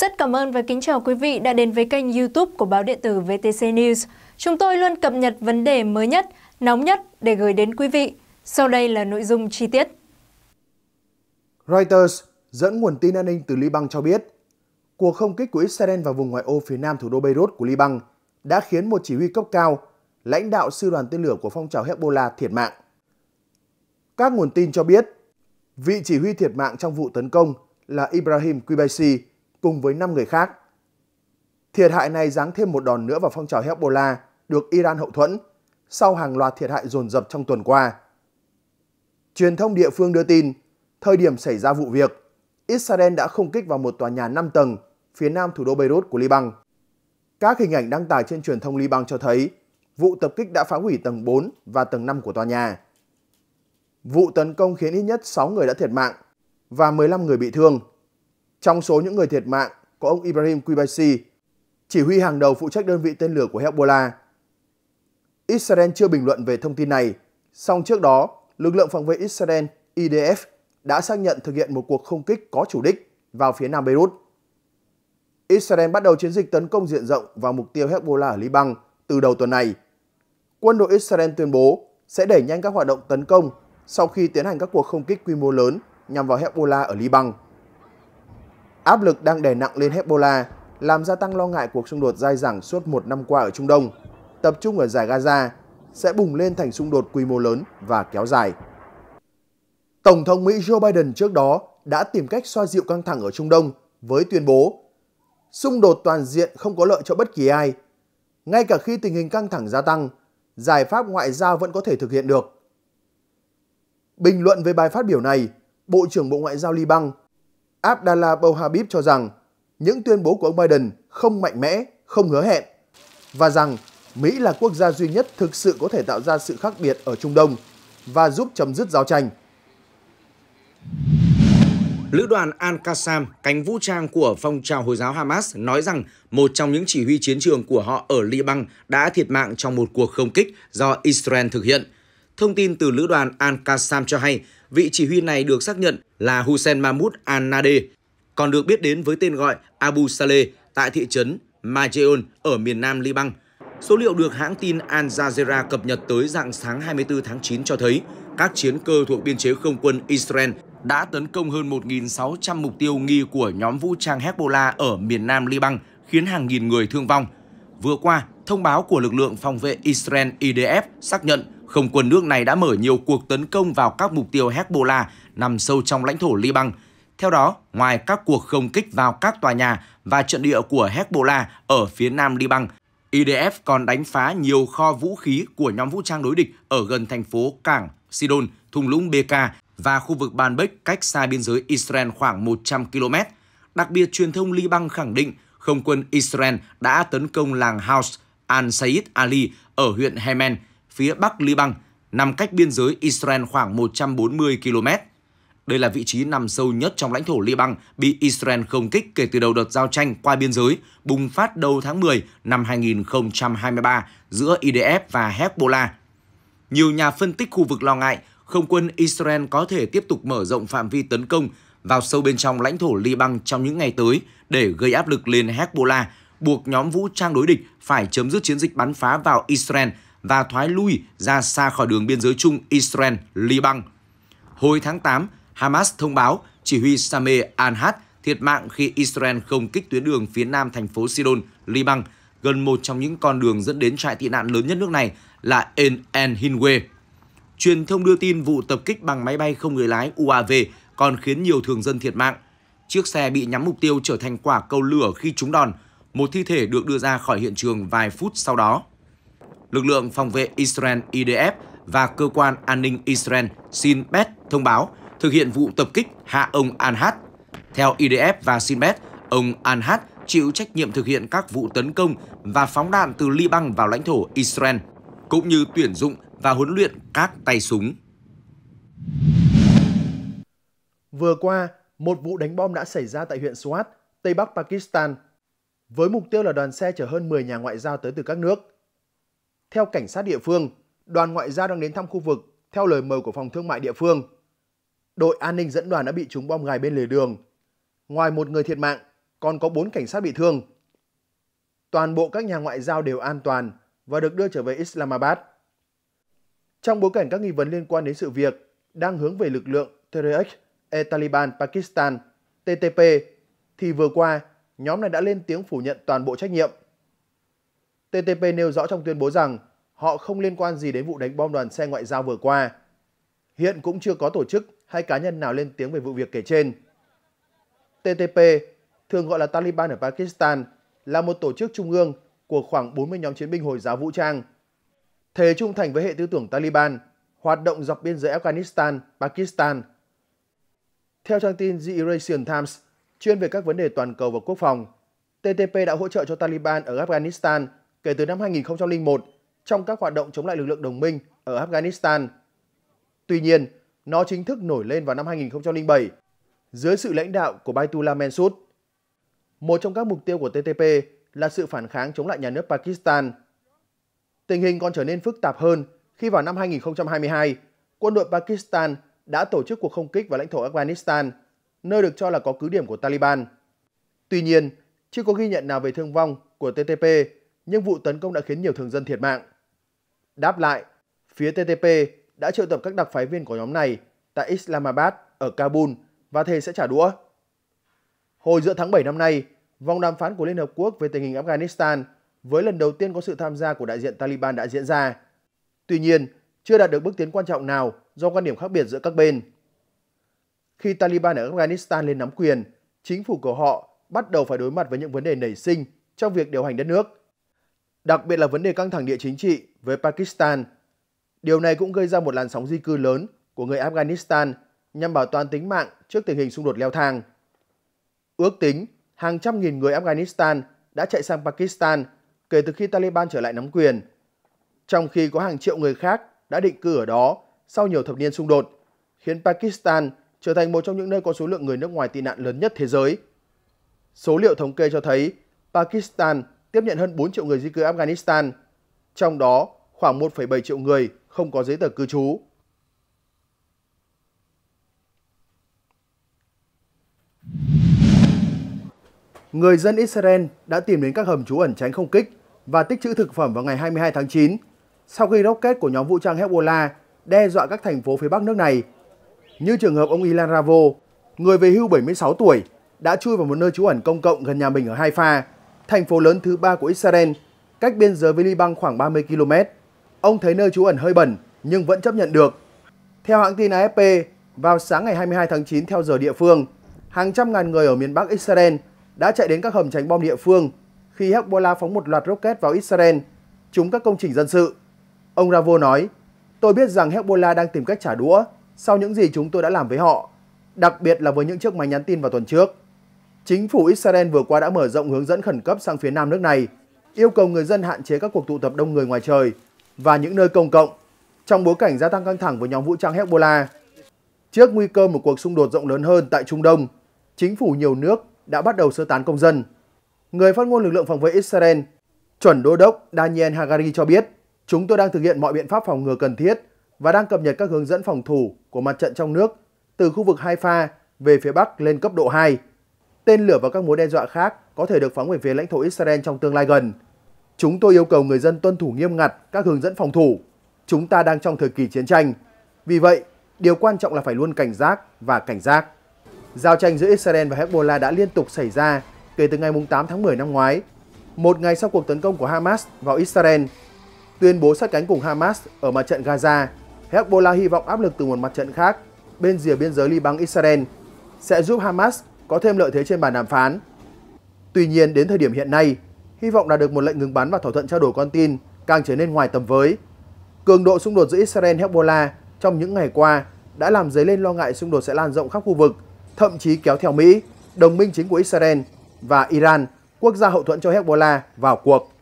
Rất cảm ơn và kính chào quý vị đã đến với kênh youtube của báo điện tử VTC News. Chúng tôi luôn cập nhật vấn đề mới nhất, nóng nhất để gửi đến quý vị. Sau đây là nội dung chi tiết. Reuters dẫn nguồn tin an ninh từ Liban cho biết, cuộc không kích của Israel vào vùng ngoại ô phía nam thủ đô Beirut của Liban đã khiến một chỉ huy cấp cao, lãnh đạo sư đoàn tên lửa của phong trào Hezbollah thiệt mạng. Các nguồn tin cho biết, vị chỉ huy thiệt mạng trong vụ tấn công là Ibrahim Qubaisi, cùng với 5 người khác. Thiệt hại này giáng thêm một đòn nữa vào phong trào Hezbollah được Iran hậu thuẫn sau hàng loạt thiệt hại dồn dập trong tuần qua. Truyền thông địa phương đưa tin, thời điểm xảy ra vụ việc, Israel đã không kích vào một tòa nhà 5 tầng phía nam thủ đô Beirut của Liban. Các hình ảnh đăng tải trên truyền thông Liban cho thấy vụ tập kích đã phá hủy tầng 4 và tầng 5 của tòa nhà. Vụ tấn công khiến ít nhất 6 người đã thiệt mạng và 15 người bị thương. Trong số những người thiệt mạng có ông Ibrahim Kubaisi, chỉ huy hàng đầu phụ trách đơn vị tên lửa của Hezbollah. Israel chưa bình luận về thông tin này, song trước đó, lực lượng phòng vệ Israel IDF đã xác nhận thực hiện một cuộc không kích có chủ đích vào phía nam Beirut. Israel bắt đầu chiến dịch tấn công diện rộng vào mục tiêu Hezbollah ở Liban từ đầu tuần này. Quân đội Israel tuyên bố sẽ đẩy nhanh các hoạt động tấn công sau khi tiến hành các cuộc không kích quy mô lớn nhằm vào Hezbollah ở Liban. Áp lực đang đè nặng lên Hezbollah, làm gia tăng lo ngại cuộc xung đột dai dẳng suốt một năm qua ở Trung Đông, tập trung ở giải Gaza, sẽ bùng lên thành xung đột quy mô lớn và kéo dài. Tổng thống Mỹ Joe Biden trước đó đã tìm cách xoa dịu căng thẳng ở Trung Đông với tuyên bố xung đột toàn diện không có lợi cho bất kỳ ai. Ngay cả khi tình hình căng thẳng gia tăng, giải pháp ngoại giao vẫn có thể thực hiện được. Bình luận về bài phát biểu này, Bộ trưởng Bộ Ngoại giao Liban Abdallah Bohabib cho rằng những tuyên bố của ông Biden không mạnh mẽ, không hứa hẹn và rằng Mỹ là quốc gia duy nhất thực sự có thể tạo ra sự khác biệt ở Trung Đông và giúp chấm dứt giao tranh. Lữ đoàn Al-Qassam, cánh vũ trang của phong trào Hồi giáo Hamas, nói rằng một trong những chỉ huy chiến trường của họ ở Liban đã thiệt mạng trong một cuộc không kích do Israel thực hiện – Thông tin từ lữ đoàn Al-Qassam cho hay, vị chỉ huy này được xác nhận là Hussein Mahmoud Al-Nade, còn được biết đến với tên gọi Abu Saleh tại thị trấn Majeon ở miền nam Liban. Số liệu được hãng tin Al Jazeera cập nhật tới dạng sáng 24 tháng 9 cho thấy các chiến cơ thuộc biên chế không quân Israel đã tấn công hơn 1.600 mục tiêu nghi của nhóm vũ trang Hezbollah ở miền nam Liban, khiến hàng nghìn người thương vong. Vừa qua, thông báo của lực lượng phòng vệ Israel IDF xác nhận không quân nước này đã mở nhiều cuộc tấn công vào các mục tiêu Hezbollah nằm sâu trong lãnh thổ Liban. Theo đó, ngoài các cuộc không kích vào các tòa nhà và trận địa của Hezbollah ở phía nam Liban, IDF còn đánh phá nhiều kho vũ khí của nhóm vũ trang đối địch ở gần thành phố Cảng, Sidon, thung lũng Beka và khu vực Banbek cách xa biên giới Israel khoảng 100 km. Đặc biệt, truyền thông Liban khẳng định không quân Israel đã tấn công làng House al sayyid Ali ở huyện Hemen, phía bắc Liban, nằm cách biên giới Israel khoảng 140 km. Đây là vị trí nằm sâu nhất trong lãnh thổ Liban bị Israel không kích kể từ đầu đợt giao tranh qua biên giới bùng phát đầu tháng 10 năm 2023 giữa IDF và Hezbollah. Nhiều nhà phân tích khu vực lo ngại không quân Israel có thể tiếp tục mở rộng phạm vi tấn công vào sâu bên trong lãnh thổ Liban trong những ngày tới để gây áp lực lên Hezbollah, buộc nhóm vũ trang đối địch phải chấm dứt chiến dịch bắn phá vào Israel – và thoái lui ra xa khỏi đường biên giới chung Israel, Liban. Hồi tháng 8, Hamas thông báo chỉ huy Sameh Anhat thiệt mạng khi Israel không kích tuyến đường phía nam thành phố Sidon, Liban, gần một trong những con đường dẫn đến trại tị nạn lớn nhất nước này là En En Hinwe. Truyền thông đưa tin vụ tập kích bằng máy bay không người lái UAV còn khiến nhiều thường dân thiệt mạng. Chiếc xe bị nhắm mục tiêu trở thành quả cầu lửa khi trúng đòn. Một thi thể được đưa ra khỏi hiện trường vài phút sau đó lực lượng phòng vệ Israel IDF và cơ quan an ninh Israel Shin Bet thông báo thực hiện vụ tập kích hạ ông Anhat. Theo IDF và Shin Bet, ông Anhat chịu trách nhiệm thực hiện các vụ tấn công và phóng đạn từ Liban vào lãnh thổ Israel, cũng như tuyển dụng và huấn luyện các tay súng. Vừa qua, một vụ đánh bom đã xảy ra tại huyện Swat, Tây Bắc Pakistan, với mục tiêu là đoàn xe chở hơn 10 nhà ngoại giao tới từ các nước. Theo cảnh sát địa phương, đoàn ngoại giao đang đến thăm khu vực theo lời mời của phòng thương mại địa phương. Đội an ninh dẫn đoàn đã bị trúng bom gài bên lề đường. Ngoài một người thiệt mạng, còn có bốn cảnh sát bị thương. Toàn bộ các nhà ngoại giao đều an toàn và được đưa trở về Islamabad. Trong bối cảnh các nghi vấn liên quan đến sự việc đang hướng về lực lượng Tehreek e Taliban Pakistan TTP thì vừa qua, nhóm này đã lên tiếng phủ nhận toàn bộ trách nhiệm. TTP nêu rõ trong tuyên bố rằng họ không liên quan gì đến vụ đánh bom đoàn xe ngoại giao vừa qua. Hiện cũng chưa có tổ chức hay cá nhân nào lên tiếng về vụ việc kể trên. TTP, thường gọi là Taliban ở Pakistan, là một tổ chức trung ương của khoảng 40 nhóm chiến binh Hồi giáo vũ trang. Thề trung thành với hệ tư tưởng Taliban, hoạt động dọc biên giới Afghanistan, Pakistan. Theo trang tin The Eurasian Times, chuyên về các vấn đề toàn cầu và quốc phòng, TTP đã hỗ trợ cho Taliban ở Afghanistan – kể từ năm 2001 trong các hoạt động chống lại lực lượng đồng minh ở Afghanistan. Tuy nhiên, nó chính thức nổi lên vào năm 2007 dưới sự lãnh đạo của Baitullah Mensud. Một trong các mục tiêu của TTP là sự phản kháng chống lại nhà nước Pakistan. Tình hình còn trở nên phức tạp hơn khi vào năm 2022, quân đội Pakistan đã tổ chức cuộc không kích vào lãnh thổ Afghanistan, nơi được cho là có cứ điểm của Taliban. Tuy nhiên, chưa có ghi nhận nào về thương vong của TTP nhưng vụ tấn công đã khiến nhiều thường dân thiệt mạng. Đáp lại, phía TTP đã triệu tập các đặc phái viên của nhóm này tại Islamabad ở Kabul và thề sẽ trả đũa. Hồi giữa tháng 7 năm nay, vòng đàm phán của Liên Hợp Quốc về tình hình Afghanistan với lần đầu tiên có sự tham gia của đại diện Taliban đã diễn ra. Tuy nhiên, chưa đạt được bước tiến quan trọng nào do quan điểm khác biệt giữa các bên. Khi Taliban ở Afghanistan lên nắm quyền, chính phủ của họ bắt đầu phải đối mặt với những vấn đề nảy sinh trong việc điều hành đất nước đặc biệt là vấn đề căng thẳng địa chính trị với Pakistan. Điều này cũng gây ra một làn sóng di cư lớn của người Afghanistan nhằm bảo toàn tính mạng trước tình hình xung đột leo thang. Ước tính, hàng trăm nghìn người Afghanistan đã chạy sang Pakistan kể từ khi Taliban trở lại nắm quyền, trong khi có hàng triệu người khác đã định cư ở đó sau nhiều thập niên xung đột, khiến Pakistan trở thành một trong những nơi có số lượng người nước ngoài tị nạn lớn nhất thế giới. Số liệu thống kê cho thấy Pakistan tiếp nhận hơn 4 triệu người di cư Afghanistan, trong đó khoảng 1,7 triệu người không có giấy tờ cư trú. Người dân Israel đã tìm đến các hầm trú ẩn tránh không kích và tích trữ thực phẩm vào ngày 22 tháng 9 sau khi rocket của nhóm vũ trang Hezbollah đe dọa các thành phố phía bắc nước này. Như trường hợp ông Ilan Ravo, người về hưu 76 tuổi, đã chui vào một nơi trú ẩn công cộng gần nhà mình ở Haifa thành phố lớn thứ ba của Israel, cách biên giới với Liban khoảng 30 km. Ông thấy nơi trú ẩn hơi bẩn nhưng vẫn chấp nhận được. Theo hãng tin AFP, vào sáng ngày 22 tháng 9 theo giờ địa phương, hàng trăm ngàn người ở miền Bắc Israel đã chạy đến các hầm tránh bom địa phương khi Hezbollah phóng một loạt rocket vào Israel, trúng các công trình dân sự. Ông Ravo nói, tôi biết rằng Hezbollah đang tìm cách trả đũa sau những gì chúng tôi đã làm với họ, đặc biệt là với những chiếc máy nhắn tin vào tuần trước. Chính phủ Israel vừa qua đã mở rộng hướng dẫn khẩn cấp sang phía nam nước này, yêu cầu người dân hạn chế các cuộc tụ tập đông người ngoài trời và những nơi công cộng trong bối cảnh gia tăng căng thẳng với nhóm vũ trang Hezbollah. Trước nguy cơ một cuộc xung đột rộng lớn hơn tại Trung Đông, chính phủ nhiều nước đã bắt đầu sơ tán công dân. Người phát ngôn lực lượng phòng vệ Israel, chuẩn đô đốc Daniel Hagari cho biết, chúng tôi đang thực hiện mọi biện pháp phòng ngừa cần thiết và đang cập nhật các hướng dẫn phòng thủ của mặt trận trong nước từ khu vực Haifa về phía Bắc lên cấp độ 2 tên lửa và các mối đe dọa khác có thể được phóng về phía lãnh thổ Israel trong tương lai gần. Chúng tôi yêu cầu người dân tuân thủ nghiêm ngặt các hướng dẫn phòng thủ. Chúng ta đang trong thời kỳ chiến tranh. Vì vậy, điều quan trọng là phải luôn cảnh giác và cảnh giác. Giao tranh giữa Israel và Hezbollah đã liên tục xảy ra kể từ ngày 8 tháng 10 năm ngoái, một ngày sau cuộc tấn công của Hamas vào Israel. Tuyên bố sát cánh cùng Hamas ở mặt trận Gaza, Hezbollah hy vọng áp lực từ một mặt trận khác bên rìa biên giới Liban Israel sẽ giúp Hamas có thêm lợi thế trên bàn đàm phán. Tuy nhiên đến thời điểm hiện nay, hy vọng đạt được một lệnh ngừng bắn và thỏa thuận trao đổi con tin càng trở nên ngoài tầm với. Cường độ xung đột giữa Israel và Hezbollah trong những ngày qua đã làm dấy lên lo ngại xung đột sẽ lan rộng khắp khu vực, thậm chí kéo theo Mỹ, đồng minh chính của Israel và Iran, quốc gia hậu thuẫn cho Hezbollah vào cuộc.